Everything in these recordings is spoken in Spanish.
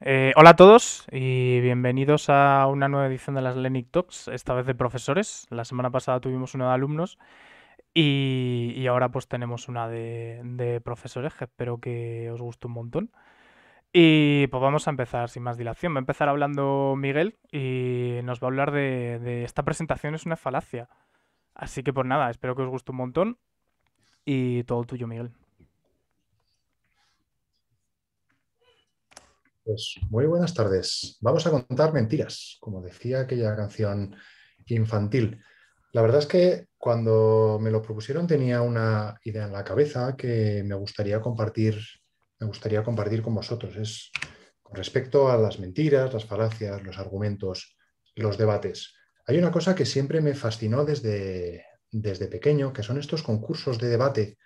Eh, hola a todos y bienvenidos a una nueva edición de las Lenic Talks, esta vez de profesores. La semana pasada tuvimos una de alumnos y, ahora pues tenemos una de, profesores espero que os guste un montón. Y pues vamos a empezar sin más dilación. Va a empezar hablando Miguel y nos va a hablar de, de esta presentación es una falacia. Así que pues nada, espero que os guste un montón y todo tuyo Miguel. Pues muy buenas tardes. Vamos a contar mentiras, como decía aquella canción infantil. La verdad es que cuando me lo propusieron tenía una idea en la cabeza que me gustaría compartir, me gustaría compartir con vosotros. Es con respecto a las mentiras, las falacias, los argumentos, los debates. Hay una cosa que siempre me fascinó desde, desde pequeño, que son estos concursos de debate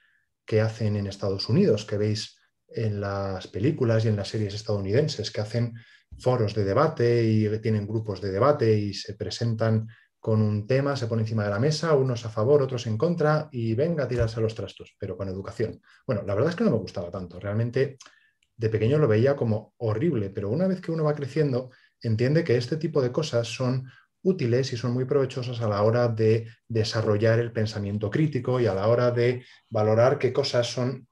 que hacen en Estados Unidos, que veis en las películas y en las series estadounidenses, que hacen foros de debate y tienen grupos de debate y se presentan con un tema, se pone encima de la mesa, unos a favor, otros en contra, y venga a tirarse a los trastos, pero con educación. Bueno, la verdad es que no me gustaba tanto. Realmente de pequeño lo veía como horrible, pero una vez que uno va creciendo, entiende que este tipo de cosas son útiles y son muy provechosas a la hora de desarrollar el pensamiento crítico y a la hora de valorar qué cosas son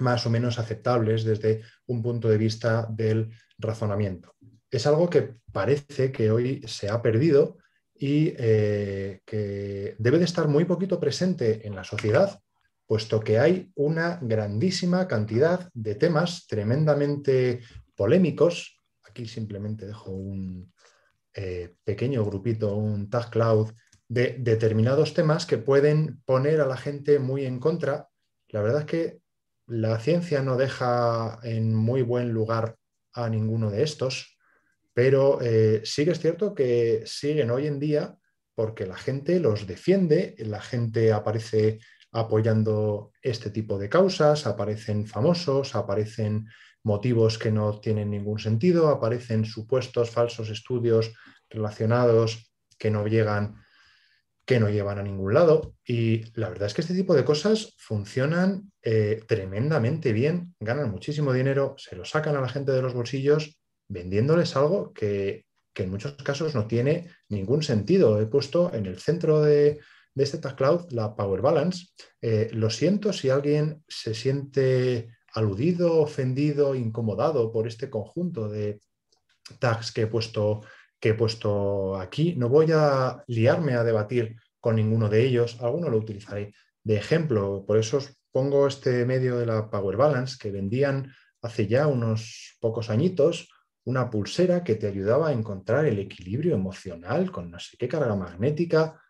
más o menos aceptables desde un punto de vista del razonamiento. Es algo que parece que hoy se ha perdido y eh, que debe de estar muy poquito presente en la sociedad, puesto que hay una grandísima cantidad de temas tremendamente polémicos. Aquí simplemente dejo un eh, pequeño grupito, un tag cloud de determinados temas que pueden poner a la gente muy en contra. La verdad es que la ciencia no deja en muy buen lugar a ninguno de estos, pero eh, sí que es cierto que siguen hoy en día porque la gente los defiende, la gente aparece apoyando este tipo de causas, aparecen famosos, aparecen motivos que no tienen ningún sentido, aparecen supuestos falsos estudios relacionados que no llegan que no llevan a ningún lado. Y la verdad es que este tipo de cosas funcionan eh, tremendamente bien, ganan muchísimo dinero, se lo sacan a la gente de los bolsillos vendiéndoles algo que, en muchos casos no tiene ningún sentido. He puesto en el centro de, este Tag Cloud la Power Balance. Eh, lo siento si alguien se siente aludido, ofendido, incomodado por este conjunto de tags que he puesto he puesto aquí. No voy a liarme a debatir con ninguno de ellos, alguno lo utilizaré de ejemplo, por eso os pongo este medio de la Power Balance que vendían hace ya unos pocos añitos, una pulsera que te ayudaba a encontrar el equilibrio emocional con no sé qué carga magnética.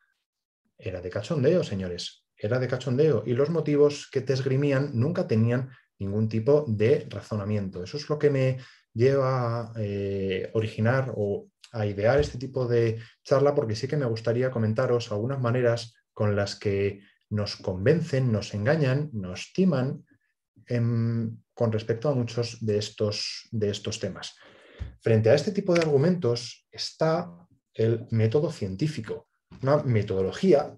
Era de cachondeo, señores, era de cachondeo y los motivos que te esgrimían nunca tenían ningún tipo de razonamiento. Eso es lo que me lleva a eh, originar o a idear este tipo de charla porque sí que me gustaría comentaros algunas maneras con las que nos convencen, nos engañan, nos timan em, con respecto a muchos de estos, de estos temas. Frente a este tipo de argumentos está el método científico, una metodología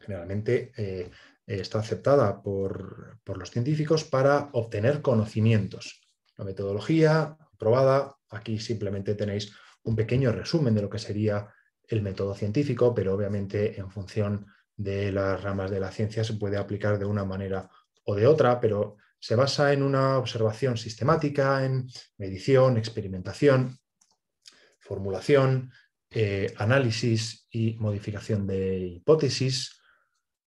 generalmente eh, está aceptada por, los científicos para obtener conocimientos. La metodología aprobada, aquí simplemente tenéis un pequeño resumen de lo que sería el método científico, pero obviamente en función de las ramas de la ciencia se puede aplicar de una manera o de otra, pero se basa en una observación sistemática, en medición, experimentación, formulación, eh, análisis y modificación de hipótesis.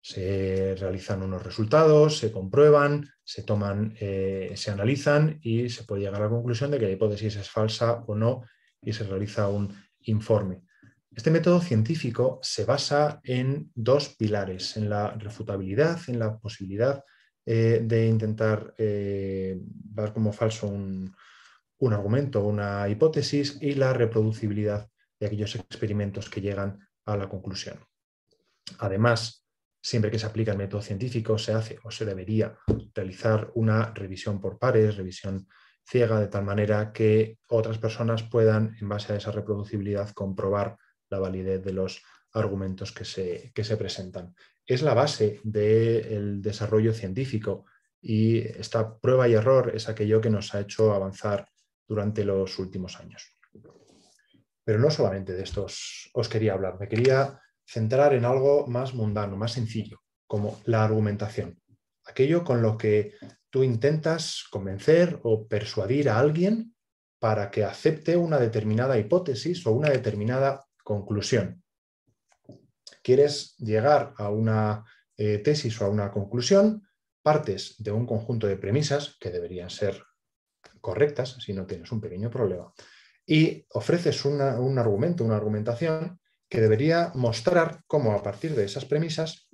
Se realizan unos resultados, se comprueban, se toman, eh, se analizan y se puede llegar a la conclusión de que la hipótesis es falsa o no y se realiza un informe. Este método científico se basa en dos pilares, en la refutabilidad, en la posibilidad eh, de intentar eh, dar como falso un, un argumento, una hipótesis y la reproducibilidad de aquellos experimentos que llegan a la conclusión. Además, siempre que se aplica el método científico, se hace o se debería realizar una revisión por pares, revisión ciega de tal manera que otras personas puedan, en base a esa reproducibilidad, comprobar la validez de los argumentos que se, presentan. Es la base del desarrollo científico y esta prueba y error es aquello que nos ha hecho avanzar durante los últimos años. Pero no solamente de estos os quería hablar, me quería centrar en algo más mundano, más sencillo, como la argumentación aquello con lo que tú intentas convencer o persuadir a alguien para que acepte una determinada hipótesis o una determinada conclusión. Quieres llegar a una eh, tesis o a una conclusión, partes de un conjunto de premisas que deberían ser correctas si no tienes un pequeño problema y ofreces un argumento, una argumentación que debería mostrar cómo a partir de esas premisas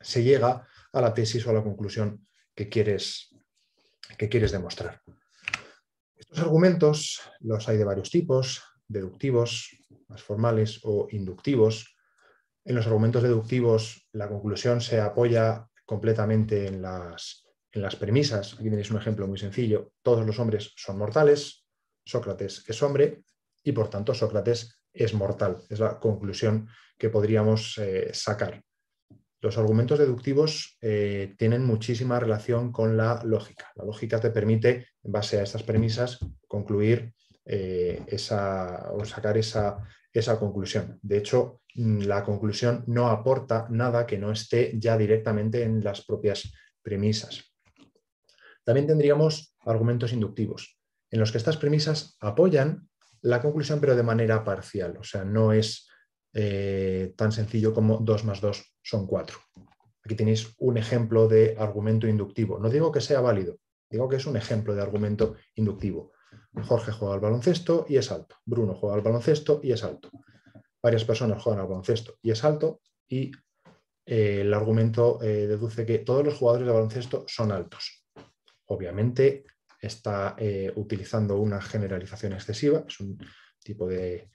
se llega a la tesis o a la conclusión que quieres, que quieres demostrar. Estos argumentos los hay de varios tipos, deductivos, más formales o inductivos. En los argumentos deductivos la conclusión se apoya completamente en las, en las premisas. Aquí tenéis un ejemplo muy sencillo. Todos los hombres son mortales, Sócrates es hombre y por tanto Sócrates es mortal. Es la conclusión que podríamos eh, sacar. Los argumentos deductivos eh, tienen muchísima relación con la lógica. La lógica te permite, en base a estas premisas, concluir eh, esa, o sacar esa, esa conclusión. De hecho, mm, la conclusión no aporta nada que no esté ya directamente en las propias premisas. También tendríamos argumentos inductivos, en los que estas premisas apoyan la conclusión, pero de manera parcial. O sea, no es eh, tan sencillo como 2 más 2 son 4. Aquí tenéis un ejemplo de argumento inductivo. No digo que sea válido, digo que es un ejemplo de argumento inductivo. Jorge juega al baloncesto y es alto. Bruno juega al baloncesto y es alto. Varias personas juegan al baloncesto y es alto. Y eh, el argumento eh, deduce que todos los jugadores de baloncesto son altos. Obviamente está utilizando una generalización excesiva, es un tipo de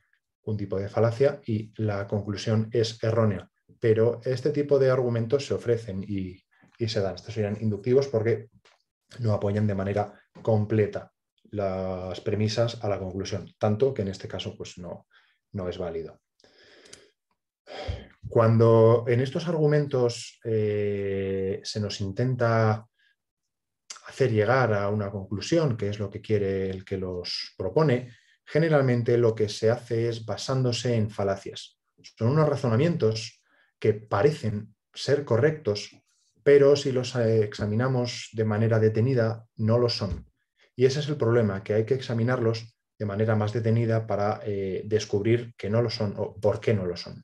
un tipo de falacia y la conclusión es errónea. Pero este tipo de argumentos se ofrecen y, se dan. Estos serían inductivos porque no apoyan de manera completa las premisas a la conclusión, tanto que en este caso pues, no, es válido. Cuando en estos argumentos eh, se nos intenta hacer llegar a una conclusión, que es lo que quiere el que los propone, generalmente lo que se hace es basándose en falacias. Son unos razonamientos que parecen ser correctos, pero si los eh, examinamos de manera detenida, no lo son. Y ese es el problema, que hay que examinarlos de manera más detenida para eh, descubrir que no lo son o por qué no lo son.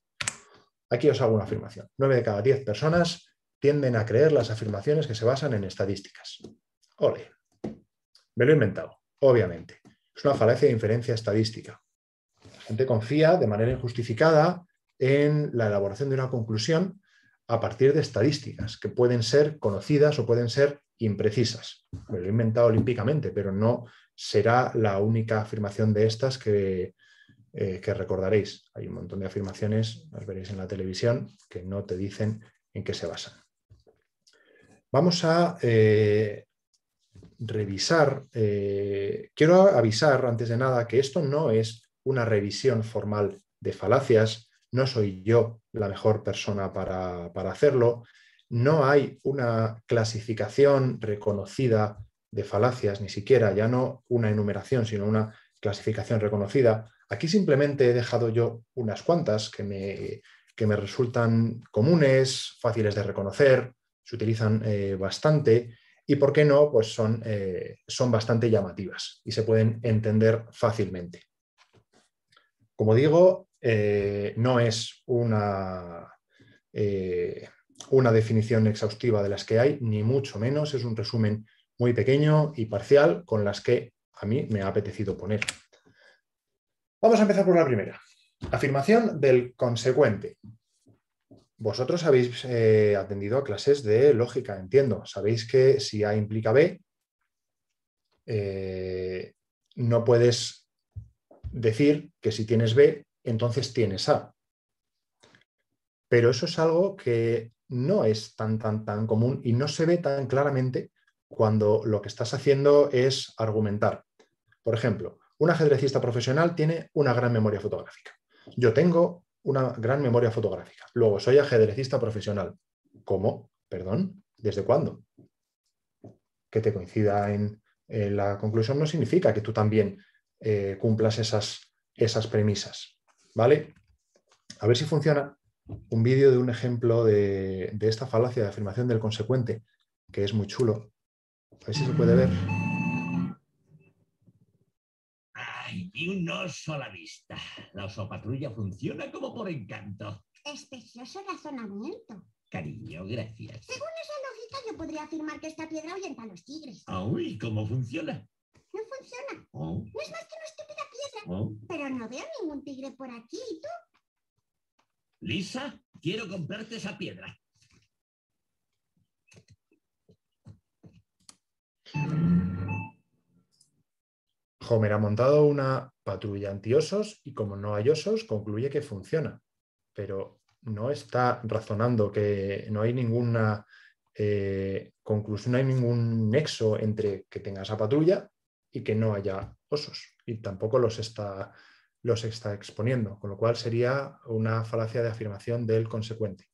Aquí os hago una afirmación. 9 de cada 10 personas tienden a creer las afirmaciones que se basan en estadísticas. Ole, me lo he inventado, obviamente. Es una falacia de inferencia estadística. La gente confía de manera injustificada en la elaboración de una conclusión a partir de estadísticas que pueden ser conocidas o pueden ser imprecisas. Me lo he inventado olímpicamente, pero no será la única afirmación de estas que, eh, recordaréis. Hay un montón de afirmaciones, las veréis en la televisión, que no te dicen en qué se basan. Vamos a, eh, revisar, eh, quiero avisar antes de nada que esto no es una revisión formal de falacias, no soy yo la mejor persona para, hacerlo, no hay una clasificación reconocida de falacias, ni siquiera, ya no una enumeración, sino una clasificación reconocida. Aquí simplemente he dejado yo unas cuantas que me, que me resultan comunes, fáciles de reconocer, se utilizan eh, bastante y por qué no, pues son, eh, son bastante llamativas y se pueden entender fácilmente. Como digo, eh, no es una, eh, una definición exhaustiva de las que hay, ni mucho menos, es un resumen muy pequeño y parcial con las que a mí me ha apetecido poner. Vamos a empezar por la primera. Afirmación del consecuente. Vosotros habéis eh, atendido a clases de lógica, entiendo. Sabéis que si A implica B, eh, no puedes decir que si tienes B, entonces tienes A. Pero eso es algo que no es tan, tan, tan común y no se ve tan claramente cuando lo que estás haciendo es argumentar. Por ejemplo, un ajedrecista profesional tiene una gran memoria fotográfica. Yo tengo una gran memoria fotográfica. Luego, soy ajedrecista profesional. ¿Cómo? Perdón, ¿desde cuándo? Que te coincida en, la conclusión no significa que tú también eh, cumplas esas, esas premisas. ¿Vale? A ver si funciona un vídeo de un ejemplo de, de esta falacia de afirmación del consecuente, que es muy chulo. A ver si se puede ver. Y un oso a la vista. La patrulla funciona como por encanto. Especioso razonamiento. Cariño, gracias. Según esa lógica, yo podría afirmar que esta piedra ahuyenta a los tigres. Ah, uy, ¿cómo funciona? No funciona. Oh. No es más que una estúpida piedra. Oh. Pero no veo ningún tigre por aquí, ¿y tú? Lisa, quiero comprarte esa piedra. Homer ha montado una patrulla antiosos y como no hay osos, concluye que funciona, pero no está razonando que no hay ninguna eh, conclusión, no hay ningún nexo entre que tenga esa patrulla y que no haya osos y tampoco los está, los está exponiendo, con lo cual sería una falacia de afirmación del consecuente.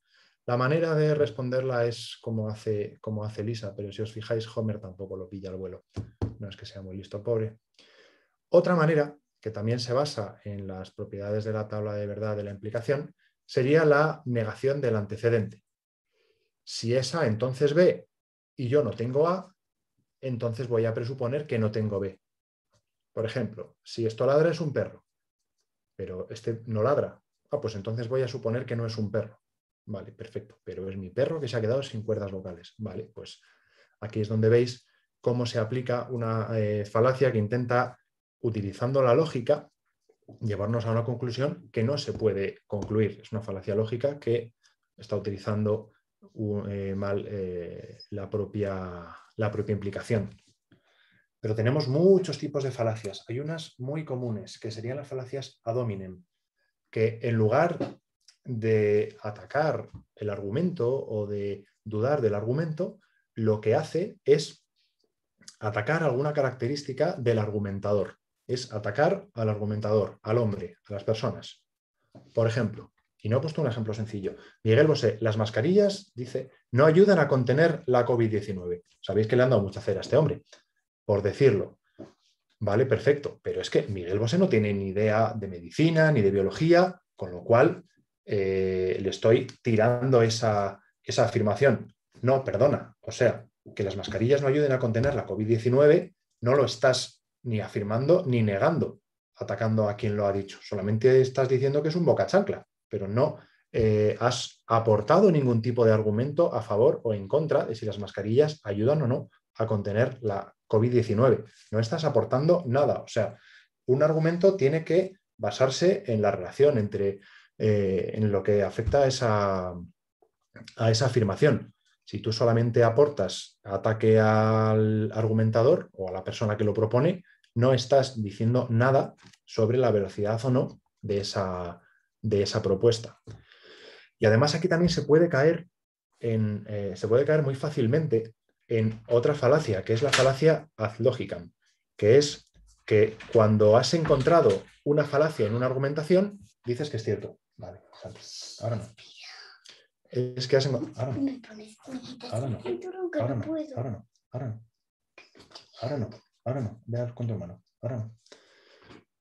La manera de responderla es como hace, como hace Lisa, pero si os fijáis, Homer tampoco lo pilla al vuelo. No es que sea muy listo, pobre. Otra manera, que también se basa en las propiedades de la tabla de verdad de la implicación, sería la negación del antecedente. Si es A entonces B y yo no tengo A, entonces voy a presuponer que no tengo B. Por ejemplo, si esto ladra es un perro, pero este no ladra, ah, pues entonces voy a suponer que no es un perro. Vale, perfecto, pero es mi perro que se ha quedado sin cuerdas vocales. Vale, pues aquí es donde veis cómo se aplica una eh, falacia que intenta utilizando la lógica, llevarnos a una conclusión que no se puede concluir. Es una falacia lógica que está utilizando eh, mal eh, la, propia, la propia implicación. Pero tenemos muchos tipos de falacias. Hay unas muy comunes, que serían las falacias ad hominem, que en lugar de atacar el argumento o de dudar del argumento, lo que hace es atacar alguna característica del argumentador es atacar al argumentador, al hombre, a las personas. Por ejemplo, y no he puesto un ejemplo sencillo, Miguel Bosé, las mascarillas, dice, no ayudan a contener la COVID-19. Sabéis que le han dado mucha cera a este hombre, por decirlo. Vale, perfecto, pero es que Miguel Bosé no tiene ni idea de medicina ni de biología, con lo cual eh, le estoy tirando esa, esa afirmación. No, perdona, o sea, que las mascarillas no ayuden a contener la COVID-19, no lo estás ni afirmando ni negando, atacando a quien lo ha dicho. Solamente estás diciendo que es un boca pero no eh, has aportado ningún tipo de argumento a favor o en contra de si las mascarillas ayudan o no a contener la COVID-19. No estás aportando nada. O sea, un argumento tiene que basarse en la relación entre eh, en lo que afecta esa, a esa afirmación. Si tú solamente aportas ataque al argumentador o a la persona que lo propone, no estás diciendo nada sobre la velocidad o no de esa, de esa propuesta. Y además aquí también se puede caer, en, eh, se puede caer muy fácilmente en otra falacia, que es la falacia ad logicam, que es que cuando has encontrado una falacia en una argumentación, dices que es cierto. Vale, ahora no. Es que has encontrado. no. Ahora no. Ahora no. Ahora no. Ahora no ahora no, vea el tu ahora no.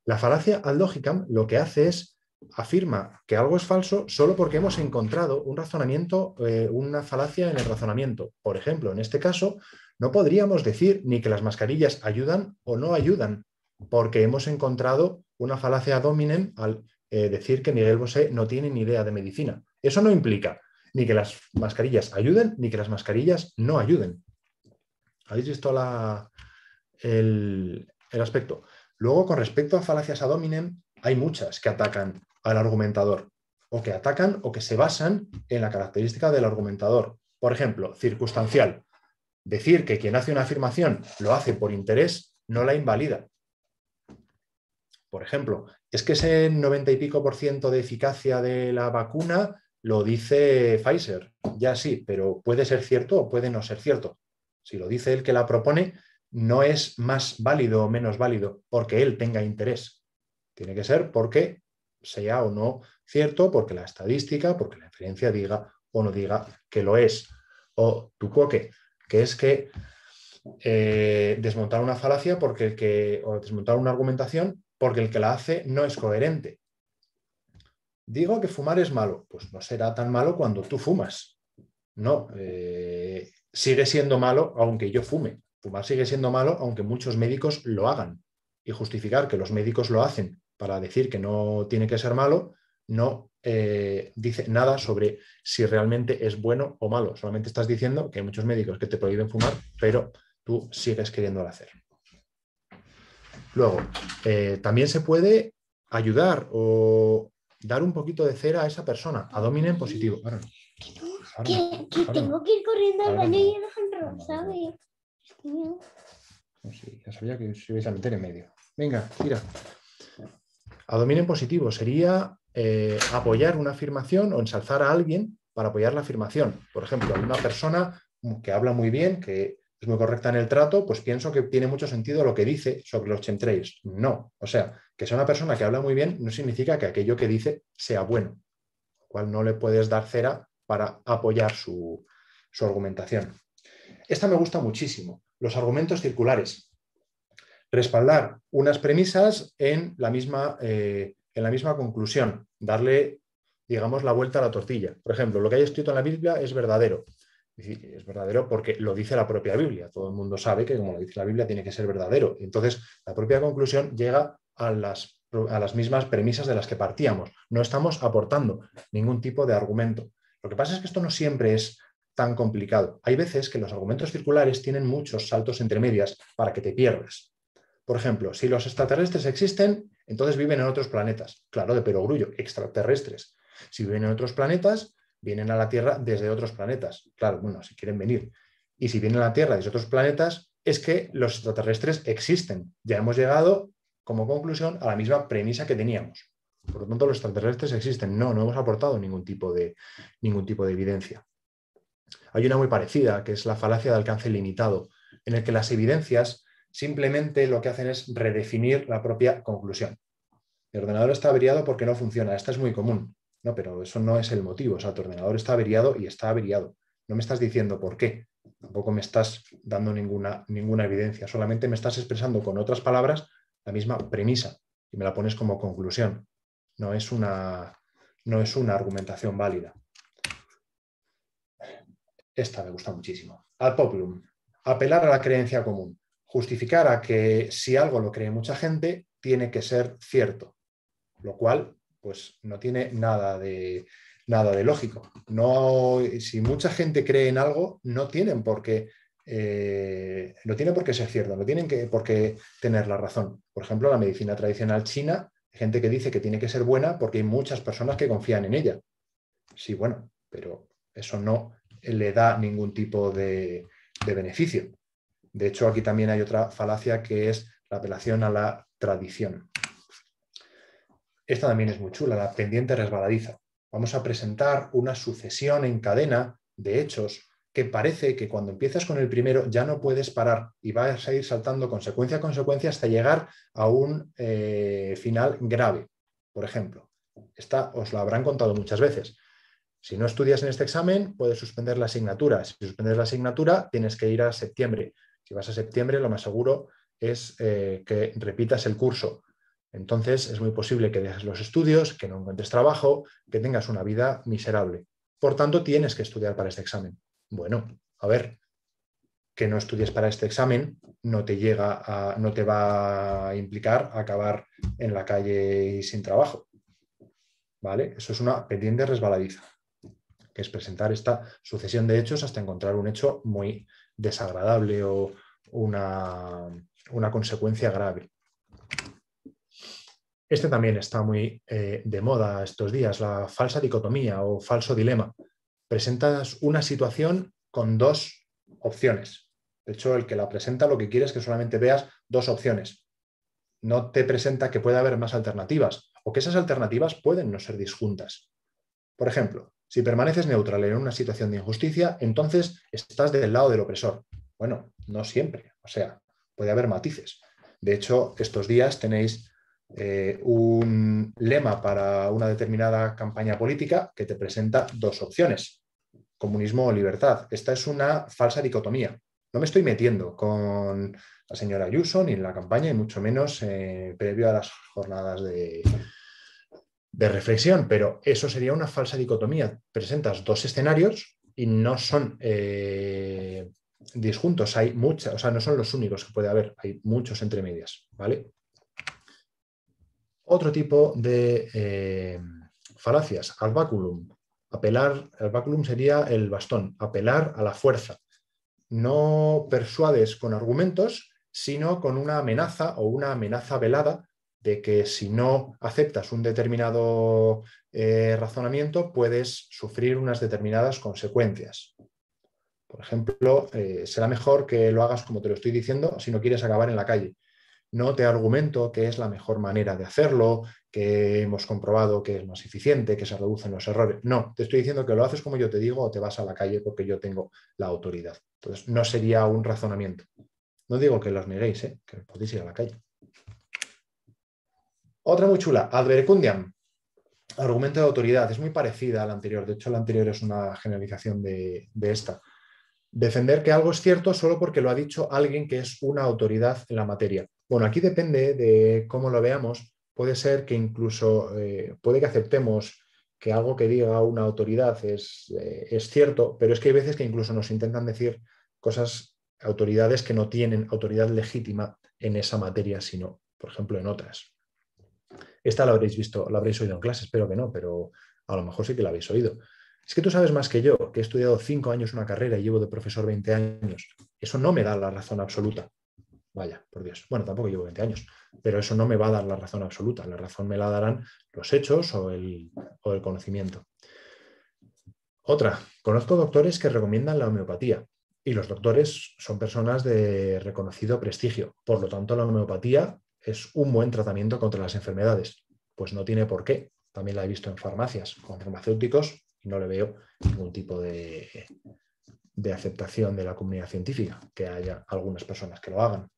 La falacia ad logicam lo que hace es afirma que algo es falso solo porque hemos encontrado un razonamiento, eh, una falacia en el razonamiento. Por ejemplo, en este caso, no podríamos decir ni que las mascarillas ayudan o no ayudan, porque hemos encontrado una falacia hominem al eh, decir que Miguel Bosé no tiene ni idea de medicina. Eso no implica ni que las mascarillas ayuden ni que las mascarillas no ayuden. ¿Habéis visto la, el, aspecto. Luego, con respecto a falacias ad hominem, hay muchas que atacan al argumentador o que atacan o que se basan en la característica del argumentador. Por ejemplo, circunstancial. Decir que quien hace una afirmación lo hace por interés no la invalida. Por ejemplo, es que ese 90 y pico por ciento de eficacia de la vacuna lo dice Pfizer. Ya sí, pero puede ser cierto o puede no ser cierto. Si lo dice el que la propone, no es más válido o menos válido porque él tenga interés. Tiene que ser porque sea o no cierto, porque la estadística, porque la inferencia diga o no diga que lo es. O tu coque, que es que eh, desmontar una falacia porque el que, o desmontar una argumentación porque el que la hace no es coherente. Digo que fumar es malo, pues no será tan malo cuando tú fumas. No, eh, sigue siendo malo aunque yo fume. Fumar sigue siendo malo aunque muchos médicos lo hagan. Y justificar que los médicos lo hacen para decir que no tiene que ser malo no eh, dice nada sobre si realmente es bueno o malo. Solamente estás diciendo que hay muchos médicos que te prohíben fumar, pero tú sigues queriendo hacer. Luego, eh, también se puede ayudar o dar un poquito de cera a esa persona, a dominen positivo. que, tengo que ir corriendo al baño y dejan ¿sabes? ya sabía que os ibais a meter en medio. Venga, tira. A positivo sería eh, apoyar una afirmación o ensalzar a alguien para apoyar la afirmación. Por ejemplo, una persona que habla muy bien, que es muy correcta en el trato, pues pienso que tiene mucho sentido lo que dice sobre los chemtrails. No. O sea, que sea una persona que habla muy bien no significa que aquello que dice sea bueno, lo cual no le puedes dar cera para apoyar su, su argumentación. Esta me gusta muchísimo, los argumentos circulares. Respaldar unas premisas en la misma, eh, en la misma conclusión, darle, digamos, la vuelta a la tortilla. Por ejemplo, lo que hay escrito en la Biblia es verdadero. Es verdadero porque lo dice la propia Biblia. Todo el mundo sabe que como lo dice la Biblia tiene que ser verdadero. Entonces, la propia conclusión llega a las, a las mismas premisas de las que partíamos. No estamos aportando ningún tipo de argumento. Lo que pasa es que esto no siempre es tan complicado. Hay veces que los argumentos circulares tienen muchos saltos entre medias para que te pierdas. Por ejemplo, si los extraterrestres existen, entonces viven en otros planetas. Claro, de perogrullo, extraterrestres. Si viven en otros planetas, vienen a la Tierra desde otros planetas. Claro, bueno, si quieren venir. Y si vienen a la Tierra desde otros planetas, es que los extraterrestres existen. Ya hemos llegado, como conclusión, a la misma premisa que teníamos. Por lo tanto, los extraterrestres existen. No, no hemos aportado ningún tipo de, ningún tipo de evidencia. Hay una muy parecida, que es la falacia de alcance limitado, en el que las evidencias simplemente lo que hacen es redefinir la propia conclusión. El ordenador está averiado porque no funciona. Esta es muy común, ¿no? pero eso no es el motivo. O sea, tu ordenador está averiado y está averiado. No me estás diciendo por qué. Tampoco me estás dando ninguna, ninguna evidencia. Solamente me estás expresando con otras palabras la misma premisa y me la pones como conclusión. No es una, no es una argumentación válida. Esta me gusta muchísimo. Al populum, apelar a la creencia común, justificar a que si algo lo cree mucha gente, tiene que ser cierto, lo cual pues no tiene nada de, nada de lógico. No, si mucha gente cree en algo, no tienen por qué, eh, no tiene por qué ser cierto, no tienen que, por qué tener la razón. Por ejemplo, la medicina tradicional china, hay gente que dice que tiene que ser buena porque hay muchas personas que confían en ella. Sí, bueno, pero eso no le da ningún tipo de, beneficio. De hecho, aquí también hay otra falacia que es la apelación a la tradición. Esta también es muy chula, la pendiente resbaladiza. Vamos a presentar una sucesión en cadena de hechos que parece que cuando empiezas con el primero ya no puedes parar y vas a ir saltando consecuencia a consecuencia hasta llegar a un eh, final grave. Por ejemplo, esta os la habrán contado muchas veces. Si no estudias en este examen, puedes suspender la asignatura. Si suspendes la asignatura, tienes que ir a septiembre. Si vas a septiembre, lo más seguro es eh, que repitas el curso. Entonces, es muy posible que dejes los estudios, que no encuentres trabajo, que tengas una vida miserable. Por tanto, tienes que estudiar para este examen. Bueno, a ver, que no estudies para este examen no te llega a, no te va a implicar acabar en la calle y sin trabajo. ¿Vale? Eso es una pendiente resbaladiza es presentar esta sucesión de hechos hasta encontrar un hecho muy desagradable o una, consecuencia grave. Este también está muy eh, de moda estos días, la falsa dicotomía o falso dilema. Presentas una situación con dos opciones. De hecho, el que la presenta lo que quiere es que solamente veas dos opciones. No te presenta que puede haber más alternativas o que esas alternativas pueden no ser disjuntas. Por ejemplo, si permaneces neutral en una situación de injusticia, entonces estás del lado del opresor. Bueno, no siempre. O sea, puede haber matices. De hecho, estos días tenéis eh, un lema para una determinada campaña política que te presenta dos opciones, comunismo o libertad. Esta es una falsa dicotomía. No me estoy metiendo con la señora Ayuso ni en la campaña, y mucho menos eh, previo a las jornadas de, de reflexión, pero eso sería una falsa dicotomía. Presentas dos escenarios y no son eh, disjuntos, hay muchas, o sea, no son los únicos que puede haber, hay muchos entre medias, ¿vale? Otro tipo de eh, falacias, al baculum. Apelar, al sería el bastón, apelar a la fuerza. No persuades con argumentos, sino con una amenaza o una amenaza velada de que si no aceptas un determinado eh, razonamiento puedes sufrir unas determinadas consecuencias. Por ejemplo, eh, será mejor que lo hagas como te lo estoy diciendo si no quieres acabar en la calle. No te argumento que es la mejor manera de hacerlo, que hemos comprobado que es más eficiente, que se reducen los errores. No, te estoy diciendo que lo haces como yo te digo o te vas a la calle porque yo tengo la autoridad. Entonces, no sería un razonamiento. No digo que los neguéis, ¿eh? que podéis ir a la calle. Otra muy chula, Advercundiam, argumento de autoridad. Es muy parecida a la anterior. De hecho, la anterior es una generalización de, esta. Defender que algo es cierto solo porque lo ha dicho alguien que es una autoridad en la materia. Bueno, aquí depende de cómo lo veamos. Puede ser que incluso, eh, puede que aceptemos que algo que diga una autoridad eh, es, cierto, pero es que hay veces que incluso nos intentan decir cosas, autoridades que no tienen autoridad legítima en esa materia, sino, por ejemplo, en otras. Esta la habréis visto, la habréis oído en clase, espero que no, pero a lo mejor sí que la habéis oído. Es que tú sabes más que yo, que he estudiado cinco años una carrera y llevo de profesor 20 años. Eso no me da la razón absoluta. Vaya, por Dios. Bueno, tampoco llevo 20 años, pero eso no me va a dar la razón absoluta. La razón me la darán los hechos o el, o el conocimiento. Otra, conozco doctores que recomiendan la homeopatía y los doctores son personas de reconocido prestigio. Por lo tanto, la homeopatía es un buen tratamiento contra las enfermedades. Pues no tiene por qué. También la he visto en farmacias con farmacéuticos y no le veo ningún tipo de, aceptación de la comunidad científica, que haya algunas personas que lo hagan.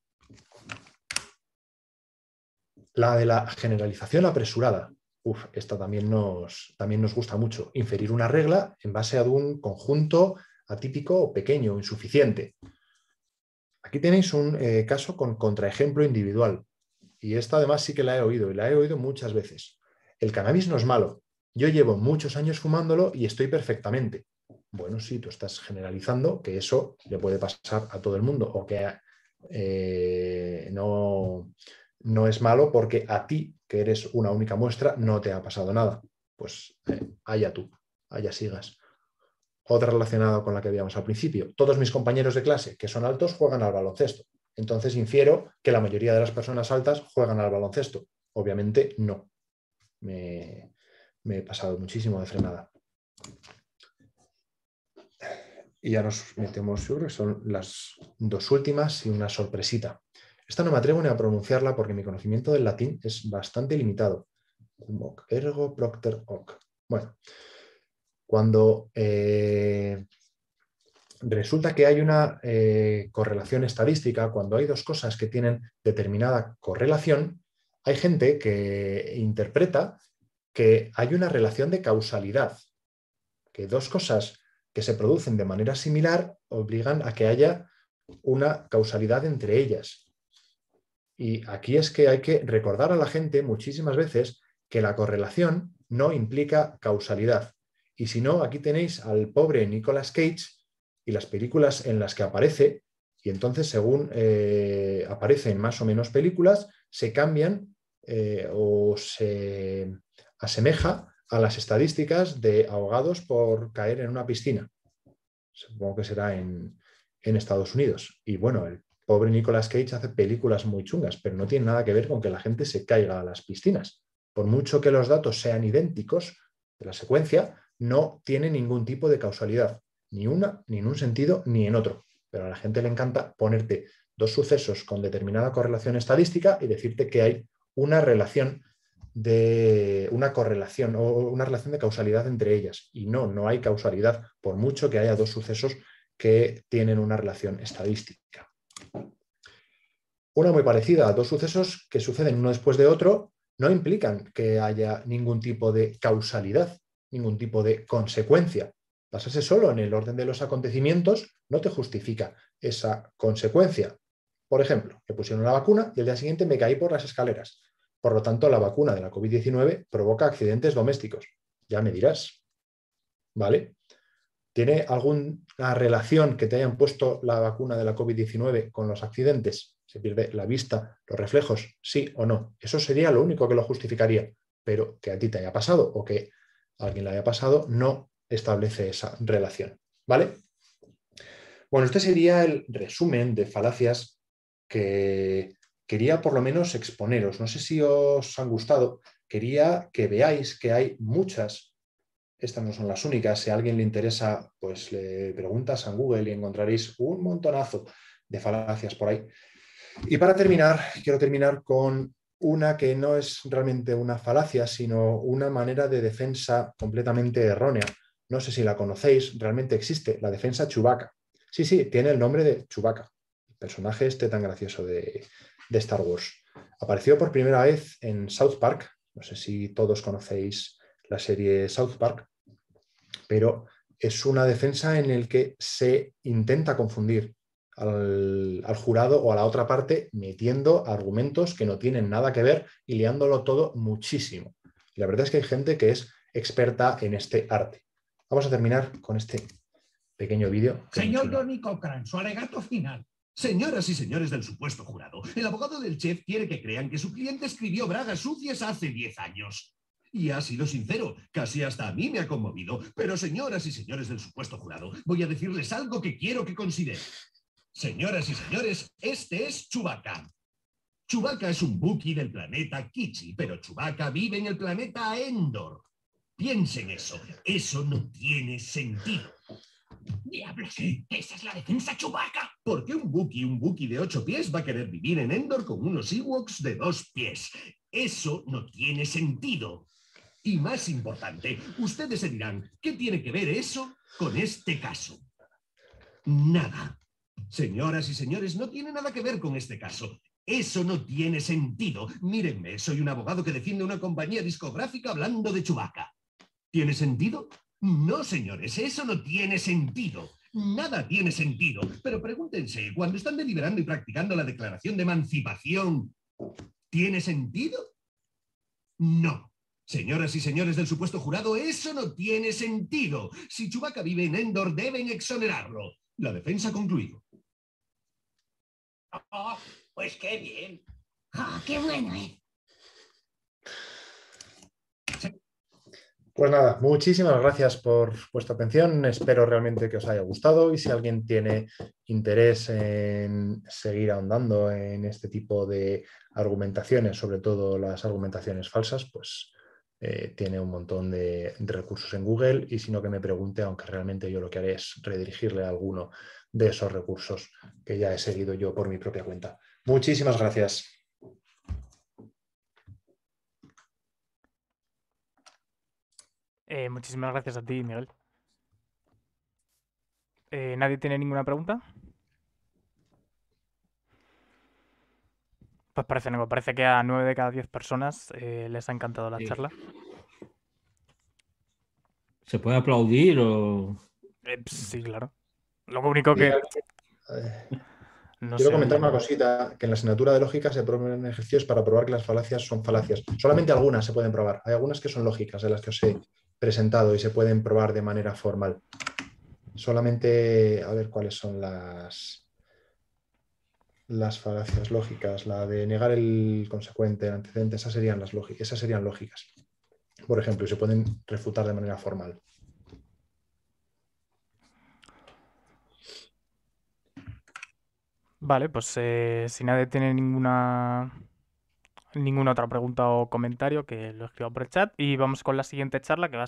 La de la generalización apresurada. Uf, esta también nos, también nos gusta mucho. Inferir una regla en base a un conjunto atípico o pequeño, insuficiente. Aquí tenéis un eh, caso con contraejemplo individual y esta además sí que la he oído y la he oído muchas veces. El cannabis no es malo. Yo llevo muchos años fumándolo y estoy perfectamente. Bueno, sí, tú estás generalizando que eso le puede pasar a todo el mundo o que eh, no, no es malo porque a ti, que eres una única muestra, no te ha pasado nada. Pues eh, allá tú, haya sigas. Otra relacionada con la que habíamos al principio. Todos mis compañeros de clase que son altos juegan al baloncesto. Entonces infiero que la mayoría de las personas altas juegan al baloncesto. Obviamente no. Me, he pasado muchísimo de frenada. Y ya nos metemos, yo son las dos últimas y una sorpresita. Esta no me atrevo ni a pronunciarla porque mi conocimiento del latín es bastante limitado. ergo procter hoc. Bueno, cuando eh, resulta que hay una eh, correlación estadística. Cuando hay dos cosas que tienen determinada correlación, hay gente que interpreta que hay una relación de causalidad, que dos cosas que se producen de manera similar obligan a que haya una causalidad entre ellas. Y aquí es que hay que recordar a la gente muchísimas veces que la correlación no implica causalidad. Y si no, aquí tenéis al pobre Nicolas Cage y las películas en las que aparece, y entonces según eh, aparecen más o menos películas, se cambian eh, o se asemeja a las estadísticas de ahogados por caer en una piscina. Supongo que será en, en Estados Unidos. Y bueno, el pobre Nicolas Cage hace películas muy chungas, pero no tiene nada que ver con que la gente se caiga a las piscinas. Por mucho que los datos sean idénticos de la secuencia, no tiene ningún tipo de causalidad ni una, ni en un sentido, ni en otro. Pero a la gente le encanta ponerte dos sucesos con determinada correlación estadística y decirte que hay una relación de una correlación o una relación de causalidad entre ellas. Y no, no hay causalidad, por mucho que haya dos sucesos que tienen una relación estadística. Una muy parecida a dos sucesos que suceden uno después de otro no implican que haya ningún tipo de causalidad, ningún tipo de consecuencia. Pasarse solo en el orden de los acontecimientos no te justifica esa consecuencia. Por ejemplo, me pusieron la vacuna y el día siguiente me caí por las escaleras. Por lo tanto, la vacuna de la COVID-19 provoca accidentes domésticos. Ya me dirás. ¿Vale? ¿Tiene alguna relación que te hayan puesto la vacuna de la COVID-19 con los accidentes? ¿Se pierde la vista, los reflejos? Sí o no. Eso sería lo único que lo justificaría. Pero que a ti te haya pasado o que a alguien le haya pasado no establece esa relación. ¿Vale? Bueno, este sería el resumen de falacias que quería por lo menos exponeros. No sé si os han gustado. Quería que veáis que hay muchas. Estas no son las únicas. Si a alguien le interesa, pues le preguntas a Google y encontraréis un montonazo de falacias por ahí. Y para terminar, quiero terminar con una que no es realmente una falacia, sino una manera de defensa completamente errónea no sé si la conocéis, realmente existe, la defensa Chewbacca. Sí, sí, tiene el nombre de Chewbacca, el personaje este tan gracioso de, Star Wars. Apareció por primera vez en South Park, no sé si todos conocéis la serie South Park, pero es una defensa en la que se intenta confundir al, jurado o a la otra parte metiendo argumentos que no tienen nada que ver y liándolo todo muchísimo. la verdad es que hay gente que es experta en este arte. Vamos a terminar con este pequeño vídeo. Señor Donny Cochran, su alegato final. Señoras y señores del supuesto jurado, el abogado del chef quiere que crean que su cliente escribió bragas sucias hace 10 años. Y ha sido sincero, casi hasta a mí me ha conmovido. Pero señoras y señores del supuesto jurado, voy a decirles algo que quiero que consideren. Señoras y señores, este es Chewbacca. chubaca es un Buki del planeta Kichi, pero chubaca vive en el planeta Endor. Piensen eso. Eso no tiene sentido. ¡Diablos! ¡Esa es la defensa chubaca! ¿Por qué un Buki, un Buki de ocho pies, va a querer vivir en Endor con unos Ewoks de dos pies? Eso no tiene sentido. Y más importante, ustedes se dirán, ¿qué tiene que ver eso con este caso? Nada. Señoras y señores, no tiene nada que ver con este caso. Eso no tiene sentido. Mírenme, soy un abogado que defiende una compañía discográfica hablando de Chubaca. ¿Tiene sentido? No, señores, eso no tiene sentido. Nada tiene sentido. Pero pregúntense, cuando están deliberando y practicando la declaración de emancipación, ¿tiene sentido? No. Señoras y señores del supuesto jurado, eso no tiene sentido. Si Chubaca vive en Endor, deben exonerarlo. La defensa concluido. Ah, pues qué bien. Ah, ¡Qué bueno eh! Pues nada, muchísimas gracias por vuestra atención. Espero realmente que os haya gustado y si alguien tiene interés en seguir ahondando en este tipo de argumentaciones, sobre todo las argumentaciones falsas, pues eh, tiene un montón de, recursos en Google y si no que me pregunte, aunque realmente yo lo que haré es redirigirle alguno de esos recursos que ya he seguido yo por mi propia cuenta. Muchísimas gracias. Eh, muchísimas gracias a ti, Miguel. Eh, ¿Nadie tiene ninguna pregunta? Pues parece, parece que a nueve de cada diez personas eh, les ha encantado la charla. ¿Se puede aplaudir o...? sí, claro. Lo único que... Quiero comentar una cosita, que en la asignatura de lógica se proponen ejercicios para probar que las falacias son falacias. Solamente algunas se pueden probar. Hay algunas que son lógicas, de las que os he presentado y se pueden probar de manera formal. Solamente, a ver cuáles son las, las falacias lógicas. La de negar el consecuente, el antecedente, esas serían, las esas serían lógicas. Por ejemplo, y se pueden refutar de manera formal. Vale, pues eh, si nadie tiene ninguna ninguna otra pregunta o comentario, que lo escriba por el chat. Y vamos con la siguiente charla que va a